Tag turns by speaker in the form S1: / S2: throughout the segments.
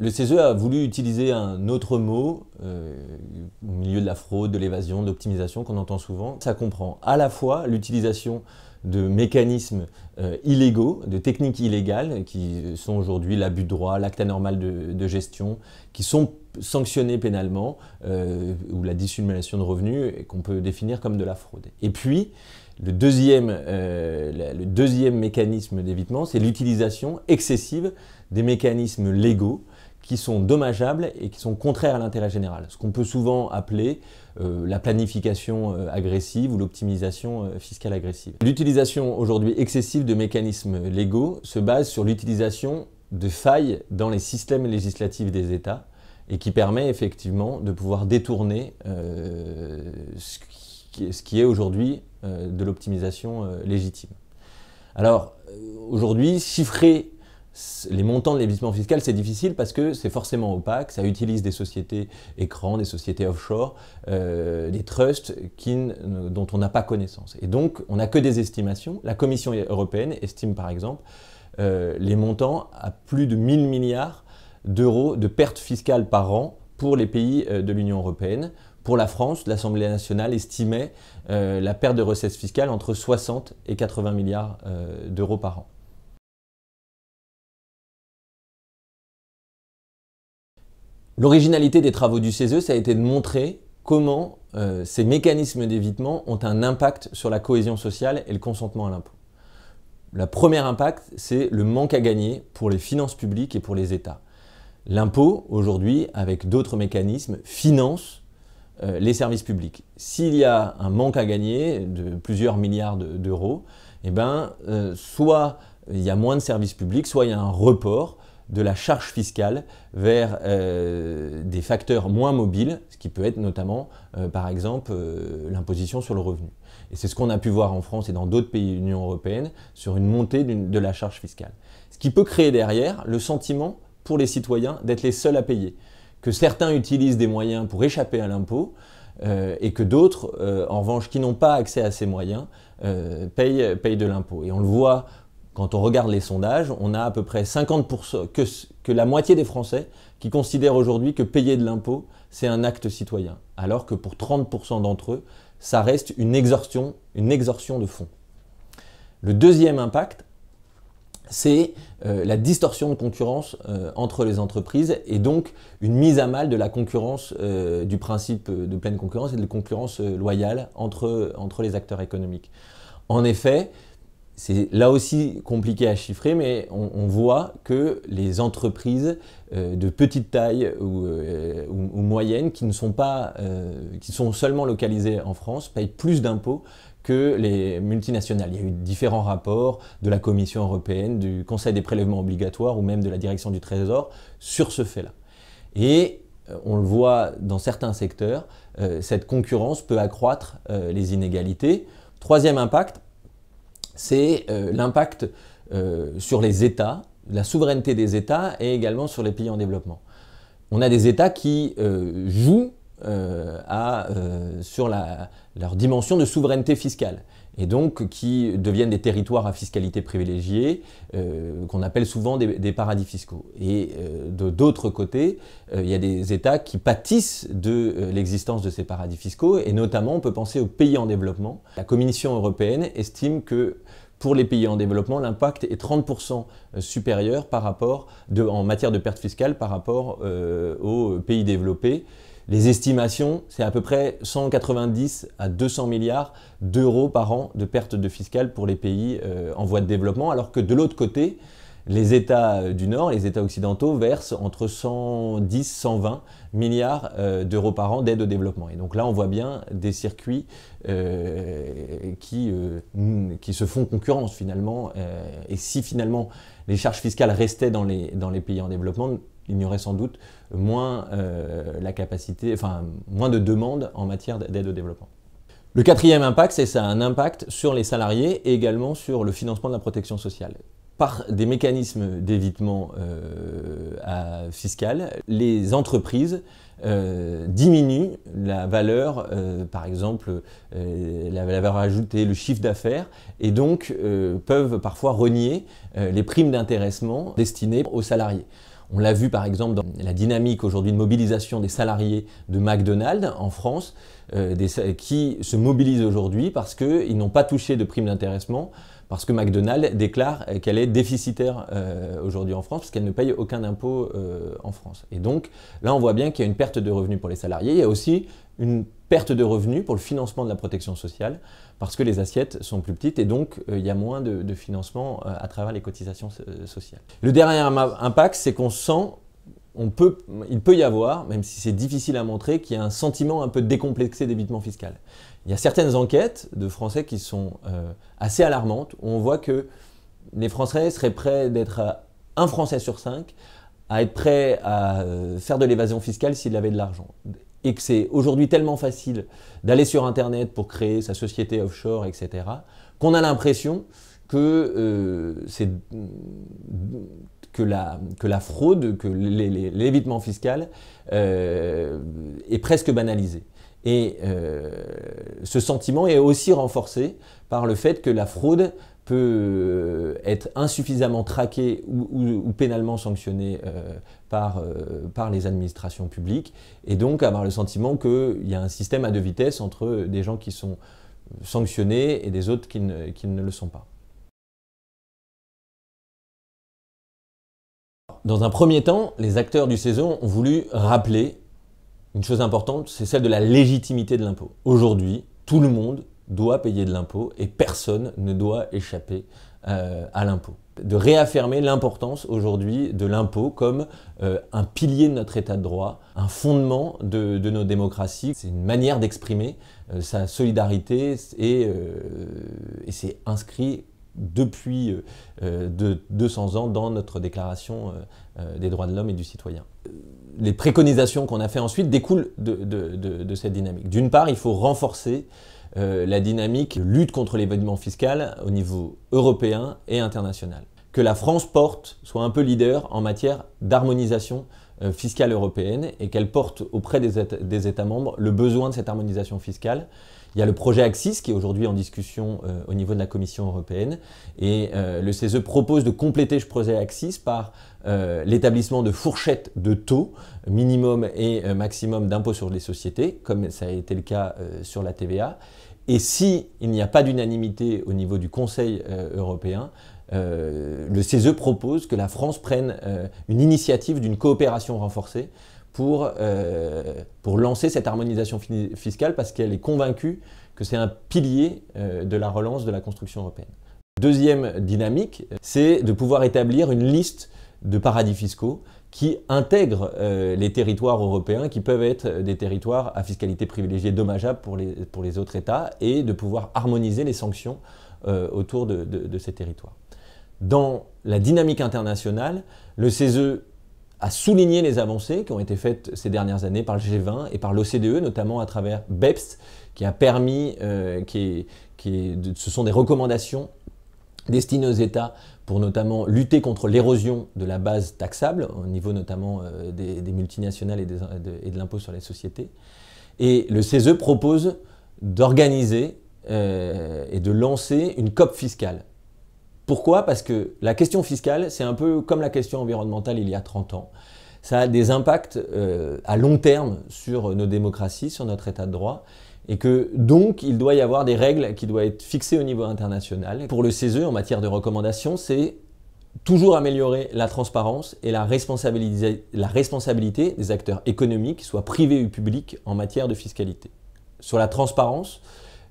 S1: le CESE a voulu utiliser un autre mot euh, au milieu de la fraude, de l'évasion, de l'optimisation qu'on entend souvent. Ça comprend à la fois l'utilisation de mécanismes euh, illégaux, de techniques illégales qui sont aujourd'hui l'abus de droit, l'acte anormal de, gestion, qui sont sanctionnés pénalement euh, ou la dissimulation de revenus et qu'on peut définir comme de la fraude. Et puis, le deuxième, le deuxième mécanisme d'évitement, c'est l'utilisation excessive des mécanismes légaux sont dommageables et qui sont contraires à l'intérêt général, ce qu'on peut souvent appeler euh, la planification euh, agressive ou l'optimisation euh, fiscale agressive. L'utilisation aujourd'hui excessive de mécanismes légaux se base sur l'utilisation de failles dans les systèmes législatifs des États et qui permet effectivement de pouvoir détourner ce ce, qui, est aujourd'hui de l'optimisation légitime. Alors aujourd'hui, chiffrer les montants de l'évitement fiscal, c'est difficile parce que c'est forcément opaque, ça utilise des sociétés écrans, des sociétés offshore, euh, des trusts dont on n'a pas connaissance. Et donc, on n'a que des estimations. La Commission européenne estime, par exemple, euh, les montants à plus de 1000 milliards d'euros de pertes fiscales par an pour les pays euh, de l'Union européenne. Pour la France, l'Assemblée nationale estimait la perte de recettes fiscales entre 60 et 80 milliards d'euros par an. L'originalité des travaux du CESE, ça a été de montrer comment euh, ces mécanismes d'évitement ont un impact sur la cohésion sociale et le consentement à l'impôt. Le premier impact, c'est le manque à gagner pour les finances publiques et pour les États. L'impôt, aujourd'hui, avec d'autres mécanismes, finance euh, les services publics. S'il y a un manque à gagner de plusieurs milliards d'euros, eh ben, euh, soit il y a moins de services publics, soit il y a un report, de la charge fiscale vers euh, des facteurs moins mobiles, ce qui peut être notamment, euh, par exemple, euh, l'imposition sur le revenu. Et c'est ce qu'on a pu voir en France et dans d'autres pays de l'Union européenne sur une montée de la charge fiscale. Ce qui peut créer derrière le sentiment pour les citoyens d'être les seuls à payer, que certains utilisent des moyens pour échapper à l'impôt, et que d'autres, en revanche, qui n'ont pas accès à ces moyens, payent, payent, de l'impôt. Et on le voit quand on regarde les sondages, on a à peu près 50%, que, la moitié des Français qui considèrent aujourd'hui que payer de l'impôt, c'est un acte citoyen, alors que pour 30% d'entre eux, ça reste une exortion, une de fonds. Le deuxième impact, c'est euh, la distorsion de concurrence euh, entre les entreprises et donc une mise à mal de la concurrence, euh, du principe de pleine concurrence et de concurrence loyale entre, entre les acteurs économiques. En effet, c'est là aussi compliqué à chiffrer, mais on, voit que les entreprises euh, de petite taille euh, ou, moyenne qui ne sont pas, euh, qui sont seulement localisées en France, payent plus d'impôts que les multinationales. Il y a eu différents rapports de la Commission européenne, du Conseil des prélèvements obligatoires ou même de la Direction du Trésor sur ce fait-là. Et on le voit dans certains secteurs, cette concurrence peut accroître les inégalités. Troisième impact, c'est euh, l'impact euh, sur les États, la souveraineté des États et également sur les pays en développement. On a des États qui euh, jouent sur leur dimension de souveraineté fiscale et donc qui deviennent des territoires à fiscalité privilégiée, euh, qu'on appelle souvent des, paradis fiscaux. Et euh, de d'autre côté, euh, il y a des États qui pâtissent de l'existence de ces paradis fiscaux, et notamment on peut penser aux pays en développement. La Commission européenne estime que pour les pays en développement, l'impact est 30% supérieur par rapport en matière de perte fiscale par rapport aux pays développés. Les estimations, c'est à peu près 190 à 200 milliards d'euros par an de pertes de fiscales pour les pays euh, en voie de développement, alors que de l'autre côté, les États euh, du Nord, les États occidentaux versent entre 110 120 milliards euh, d'euros par an d'aide au développement. Et donc là, on voit bien des circuits qui, qui, se font concurrence finalement. et si finalement les charges fiscales restaient dans les, dans les pays en développement, il y aurait sans doute moins, euh, la capacité, enfin, moins de demandes en matière d'aide au développement. Le quatrième impact, c'est ça un impact sur les salariés et également sur le financement de la protection sociale par des mécanismes d'évitement euh, fiscal, les entreprises euh, diminuent la valeur, euh, par exemple la valeur ajoutée, le chiffre d'affaires, et donc peuvent parfois renier les primes d'intéressement destinées aux salariés. On l'a vu par exemple dans la dynamique aujourd'hui de mobilisation des salariés de McDonald's en France, qui se mobilisent aujourd'hui parce qu'ils n'ont pas touché de primes d'intéressement parce que McDonald's déclare qu'elle est déficitaire euh, aujourd'hui en France, parce qu'elle ne paye aucun impôt euh, en France. Et donc là, on voit bien qu'il y a une perte de revenus pour les salariés, il y a aussi une perte de revenus pour le financement de la protection sociale, parce que les assiettes sont plus petites et donc euh, il y a moins de financement à travers les cotisations sociales. Le dernier impact, c'est qu'on sent on peut, il peut y avoir, même si c'est difficile à montrer, qu'il y a un sentiment un peu décomplexé d'évitement fiscal. Il y a certaines enquêtes de Français qui sont euh, assez alarmantes, où on voit que les Français seraient prêts d'être un Français sur cinq à être prêt à euh, faire de l'évasion fiscale s'il avait de l'argent. Et que c'est aujourd'hui tellement facile d'aller sur Internet pour créer sa société offshore, etc., qu'on a l'impression que euh, c'est que la, que la fraude, que l'évitement fiscal euh, est presque banalisé. Et euh, ce sentiment est aussi renforcé par le fait que la fraude peut euh, être insuffisamment traquée ou, pénalement sanctionnée par, par les administrations publiques, et donc avoir le sentiment qu'il y a un système à deux vitesses entre des gens qui sont sanctionnés et des autres qui ne, qui ne le sont pas. Dans un premier temps, les acteurs du saison ont voulu rappeler une chose importante, c'est celle de la légitimité de l'impôt. Aujourd'hui, tout le monde doit payer de l'impôt et personne ne doit échapper euh, à l'impôt. De réaffirmer l'importance aujourd'hui de l'impôt comme euh, un pilier de notre état de droit, un fondement de, nos démocraties. C'est une manière d'exprimer euh, sa solidarité et c'est inscrit depuis euh, euh, de 200 ans dans notre déclaration euh, des droits de l'homme et du citoyen. Les préconisations qu'on a fait ensuite découlent de, cette dynamique. D'une part, il faut renforcer la dynamique lutte contre l'événement fiscal au niveau européen et international. Que la France porte, soit un peu leader en matière d'harmonisation fiscale européenne et qu'elle porte auprès des États membres le besoin de cette harmonisation fiscale il y a le projet Axis qui est aujourd'hui en discussion euh, au niveau de la Commission européenne et euh, le CESE propose de compléter ce projet Axis par euh, l'établissement de fourchettes de taux minimum et maximum d'impôts sur les sociétés, comme ça a été le cas sur la TVA. Et si n'y a pas d'unanimité au niveau du Conseil européen, le CESE propose que la France prenne une initiative d'une coopération renforcée pour, euh, pour lancer cette harmonisation fiscale parce qu'elle est convaincue que c'est un pilier euh, de la relance de la construction européenne. Deuxième dynamique, euh, c'est de pouvoir établir une liste de paradis fiscaux qui intègrent les territoires européens, qui peuvent être des territoires à fiscalité privilégiée dommageable pour les, pour les autres États, et de pouvoir harmoniser les sanctions autour de, de, ces territoires. Dans la dynamique internationale, le CESE à souligner les avancées qui ont été faites ces dernières années par le G20 et par l'OCDE, notamment à travers BEPS, qui a permis, euh, qui, qui ce sont des recommandations destinées aux États pour notamment lutter contre l'érosion de la base taxable, au niveau notamment euh, des, multinationales et, de, l'impôt sur les sociétés. Et le CESE propose d'organiser euh, et de lancer une COP fiscale. Pourquoi Parce que la question fiscale, c'est un peu comme la question environnementale il y a 30 ans. Ça a des impacts euh, à long terme sur nos démocraties, sur notre état de droit et que donc il doit y avoir des règles qui doivent être fixées au niveau international. Pour le CESE, e, en matière de recommandations, c'est toujours améliorer la transparence et la, responsabilité des acteurs économiques, soit privés ou publics, en matière de fiscalité. Sur la transparence,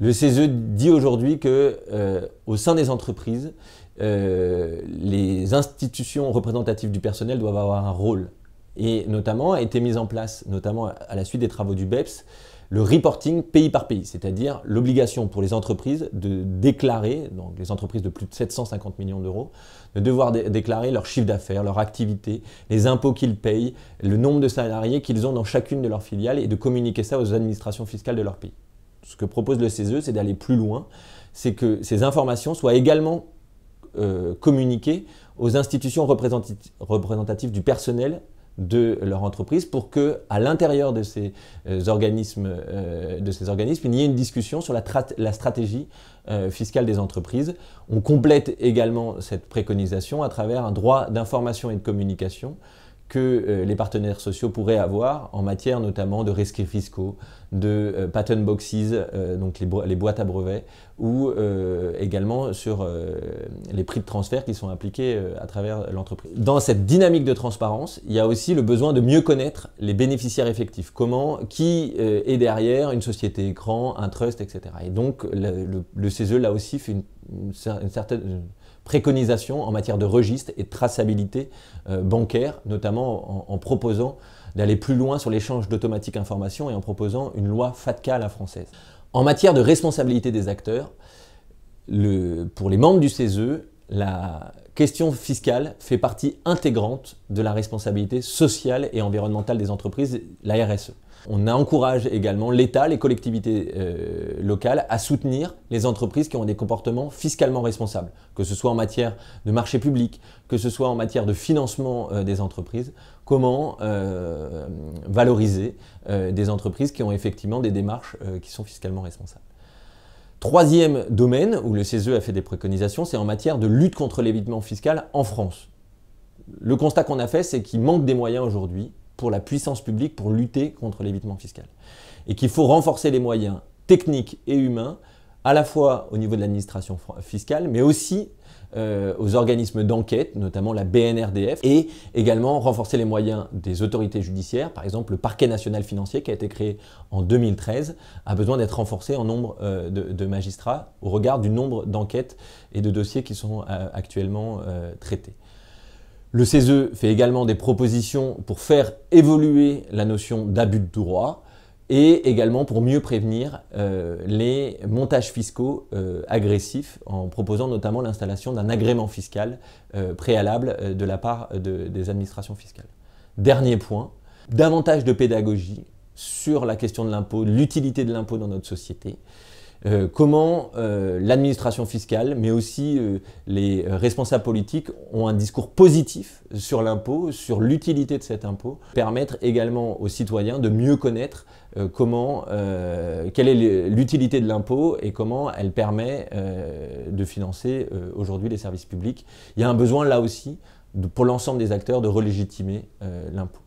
S1: le CESE e dit aujourd'hui que euh, au sein des entreprises, euh, les institutions représentatives du personnel doivent avoir un rôle. Et notamment a été mise en place, notamment à la suite des travaux du BEPS, le reporting pays par pays, c'est-à-dire l'obligation pour les entreprises de déclarer, donc les entreprises de plus de 750 millions d'euros, de devoir déclarer leur chiffre d'affaires, leur activité, les impôts qu'ils payent, le nombre de salariés qu'ils ont dans chacune de leurs filiales et de communiquer ça aux administrations fiscales de leur pays. Ce que propose le CESE, c'est d'aller plus loin, c'est que ces informations soient également euh, communiquer aux institutions représentatives du personnel de leur entreprise pour que, à l'intérieur de ces euh, organismes, euh, de ces organismes, il y ait une discussion sur la, stratégie fiscale des entreprises. On complète également cette préconisation à travers un droit d'information et de communication que euh, les partenaires sociaux pourraient avoir en matière notamment de rescrits fiscaux, de euh, patent boxes, euh, donc les, boîtes à brevets, ou également sur les prix de transfert qui sont appliqués à travers l'entreprise. Dans cette dynamique de transparence, il y a aussi le besoin de mieux connaître les bénéficiaires effectifs, comment, qui est derrière une société écran, un trust, etc. Et donc le, le, CESE e, là aussi fait une, certaine... Préconisation en matière de registre et de traçabilité euh, bancaire, notamment en, proposant d'aller plus loin sur l'échange d'automatiques informations et en proposant une loi FATCA à la française. En matière de responsabilité des acteurs, pour les membres du CESE, la question fiscale fait partie intégrante de la responsabilité sociale et environnementale des entreprises, la RSE. On encourage également l'État, les collectivités euh, locales à soutenir les entreprises qui ont des comportements fiscalement responsables, que ce soit en matière de marché public, que ce soit en matière de financement euh, des entreprises, comment euh, valoriser des entreprises qui ont effectivement des démarches qui sont fiscalement responsables. Troisième domaine où le CESE a fait des préconisations, c'est en matière de lutte contre l'évitement fiscal en France. Le constat qu'on a fait, c'est qu'il manque des moyens aujourd'hui pour la puissance publique pour lutter contre l'évitement fiscal. Et qu'il faut renforcer les moyens techniques et humains, à la fois au niveau de l'administration fiscale, mais aussi euh, aux organismes d'enquête, notamment la BNRDF, et également renforcer les moyens des autorités judiciaires. Par exemple, le parquet national financier qui a été créé en 2013 a besoin d'être renforcé en nombre euh, de, magistrats au regard du nombre d'enquêtes et de dossiers qui sont euh, actuellement traités. Le CESE fait également des propositions pour faire évoluer la notion d'abus de droit et également pour mieux prévenir euh, les montages fiscaux euh, agressifs en proposant notamment l'installation d'un agrément fiscal euh, préalable de la part des administrations fiscales. Dernier point, davantage de pédagogie sur la question de l'impôt, l'utilité de l'impôt dans notre société. Euh, comment euh, l'administration fiscale, mais aussi euh, les responsables politiques ont un discours positif sur l'impôt, sur l'utilité de cet impôt, permettre également aux citoyens de mieux connaître comment, quelle est l'utilité de l'impôt et comment elle permet de financer aujourd'hui les services publics. Il y a un besoin là aussi, pour l'ensemble des acteurs, de relégitimer l'impôt.